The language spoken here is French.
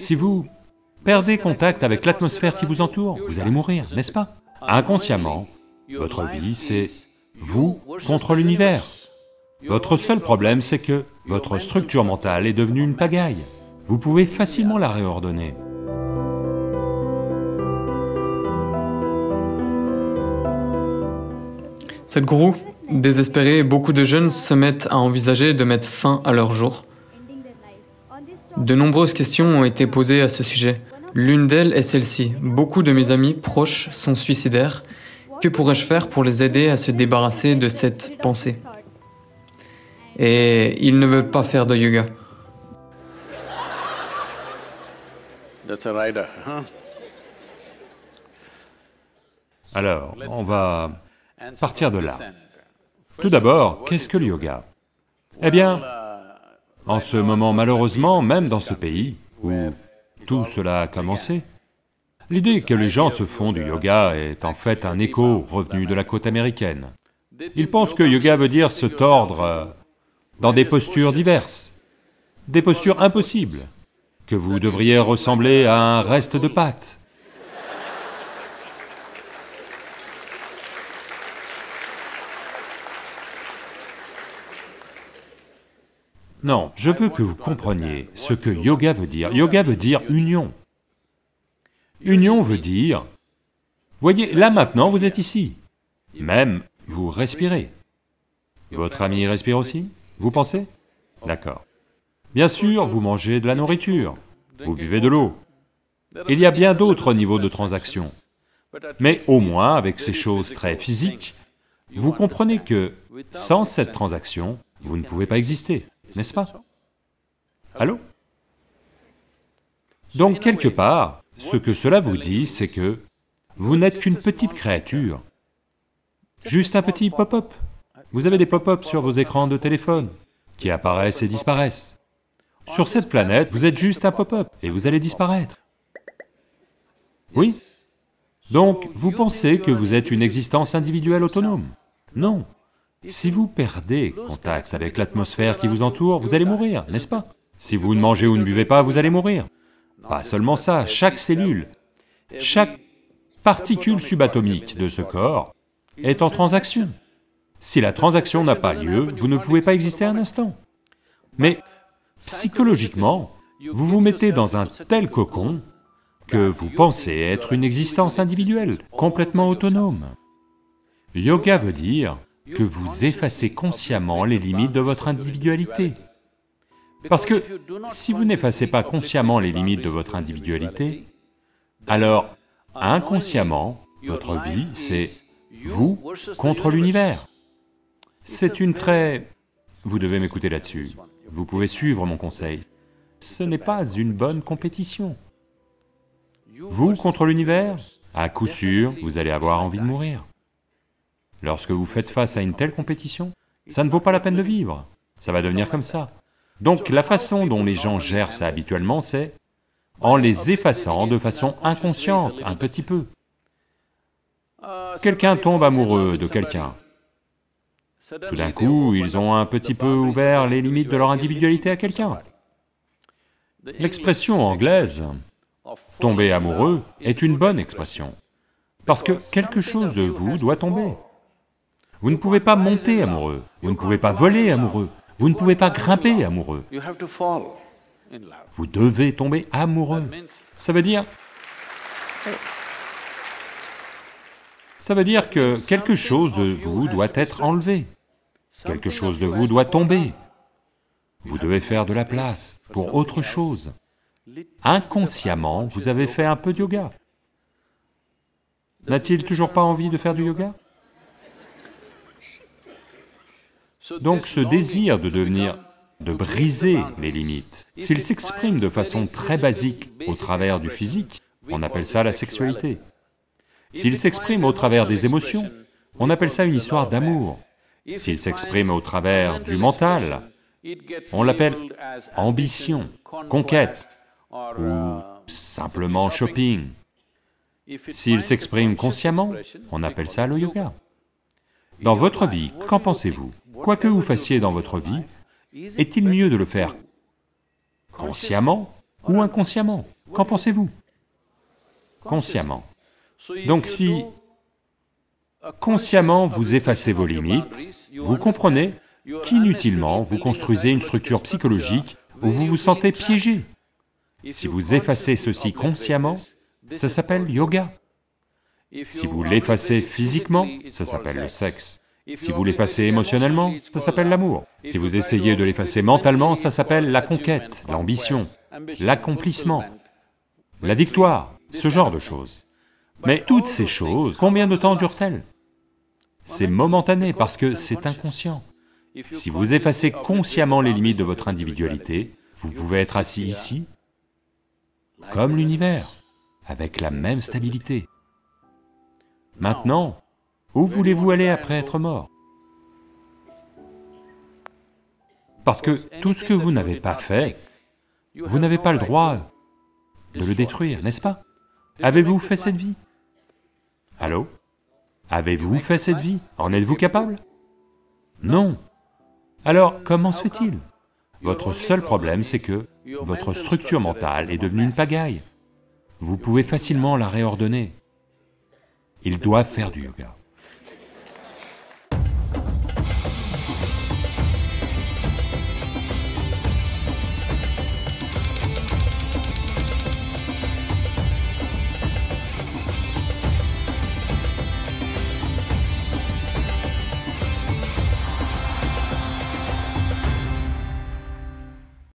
Si vous perdez contact avec l'atmosphère qui vous entoure, vous allez mourir, n'est-ce pas Inconsciemment, votre vie, c'est vous contre l'univers. Votre seul problème, c'est que votre structure mentale est devenue une pagaille. Vous pouvez facilement la réordonner. Cette gourou, désespérée, beaucoup de jeunes se mettent à envisager de mettre fin à leur jour. De nombreuses questions ont été posées à ce sujet. L'une d'elles est celle-ci. Beaucoup de mes amis proches sont suicidaires. Que pourrais-je faire pour les aider à se débarrasser de cette pensée Et ils ne veulent pas faire de yoga. Alors, on va partir de là. Tout d'abord, qu'est-ce que le yoga Eh bien, uh, en ce moment, malheureusement, même dans ce pays où tout cela a commencé, l'idée que les gens se font du yoga est en fait un écho revenu de la côte américaine. Ils pensent que yoga veut dire se tordre dans des postures diverses, des postures impossibles, que vous devriez ressembler à un reste de pâte, Non, je veux que vous compreniez ce que yoga veut dire. Yoga veut dire union. Union veut dire... Voyez, là maintenant, vous êtes ici. Même, vous respirez. Votre ami respire aussi Vous pensez D'accord. Bien sûr, vous mangez de la nourriture, vous buvez de l'eau. Il y a bien d'autres niveaux de transactions. Mais au moins, avec ces choses très physiques, vous comprenez que sans cette transaction, vous ne pouvez pas exister n'est-ce pas Allô Donc, quelque part, ce que cela vous dit, c'est que vous n'êtes qu'une petite créature, juste un petit pop-up. Vous avez des pop-up sur vos écrans de téléphone qui apparaissent et disparaissent. Sur cette planète, vous êtes juste un pop-up et vous allez disparaître. Oui. Donc, vous pensez que vous êtes une existence individuelle autonome Non. Si vous perdez contact avec l'atmosphère qui vous entoure, vous allez mourir, n'est-ce pas Si vous ne mangez ou ne buvez pas, vous allez mourir. Pas seulement ça, chaque cellule, chaque particule subatomique de ce corps est en transaction. Si la transaction n'a pas lieu, vous ne pouvez pas exister un instant. Mais psychologiquement, vous vous mettez dans un tel cocon que vous pensez être une existence individuelle, complètement autonome. Yoga veut dire que vous effacez consciemment les limites de votre individualité. Parce que si vous n'effacez pas consciemment les limites de votre individualité, alors inconsciemment, votre vie, c'est vous contre l'univers. C'est une très... Vous devez m'écouter là-dessus. Vous pouvez suivre mon conseil. Ce n'est pas une bonne compétition. Vous contre l'univers, à coup sûr, vous allez avoir envie de mourir. Lorsque vous faites face à une telle compétition, ça ne vaut pas la peine de vivre, ça va devenir comme ça. Donc la façon dont les gens gèrent ça habituellement, c'est en les effaçant de façon inconsciente, un petit peu. Quelqu'un tombe amoureux de quelqu'un. Tout d'un coup, ils ont un petit peu ouvert les limites de leur individualité à quelqu'un. L'expression anglaise, tomber amoureux, est une bonne expression, parce que quelque chose de vous doit tomber. Vous ne pouvez pas monter amoureux, vous ne pouvez pas voler amoureux, vous ne pouvez pas grimper amoureux. Vous devez tomber amoureux. Ça veut dire... Ça veut dire que quelque chose de vous doit être enlevé, quelque chose de vous doit tomber. Vous devez faire de la place pour autre chose. Inconsciemment, vous avez fait un peu de yoga. N'a-t-il toujours pas envie de faire du yoga Donc ce désir de devenir, de briser les limites, s'il s'exprime de façon très basique au travers du physique, on appelle ça la sexualité. S'il s'exprime au travers des émotions, on appelle ça une histoire d'amour. S'il s'exprime au travers du mental, on l'appelle ambition, conquête, ou um, simplement shopping. S'il s'exprime consciemment, on appelle ça le yoga. Dans votre vie, qu'en pensez-vous Quoi que vous fassiez dans votre vie, est-il mieux de le faire consciemment ou inconsciemment Qu'en pensez-vous Consciemment. Donc si consciemment vous effacez vos limites, vous comprenez qu'inutilement vous construisez une structure psychologique où vous vous sentez piégé. Si vous effacez ceci consciemment, ça s'appelle yoga. Si vous l'effacez physiquement, ça s'appelle le sexe. Si vous l'effacez émotionnellement, ça s'appelle l'amour. Si vous essayez de l'effacer mentalement, ça s'appelle la conquête, l'ambition, l'accomplissement, la victoire, ce genre de choses. Mais toutes ces choses, combien de temps durent-elles C'est momentané parce que c'est inconscient. Si vous effacez consciemment les limites de votre individualité, vous pouvez être assis ici, comme l'univers, avec la même stabilité. Maintenant, où voulez-vous aller après être mort Parce que tout ce que vous n'avez pas fait, vous n'avez pas le droit de le détruire, n'est-ce pas Avez-vous fait cette vie Allô Avez-vous fait cette vie En êtes-vous capable Non. Alors, comment se fait-il Votre seul problème, c'est que votre structure mentale est devenue une pagaille. Vous pouvez facilement la réordonner. Il doit faire du yoga.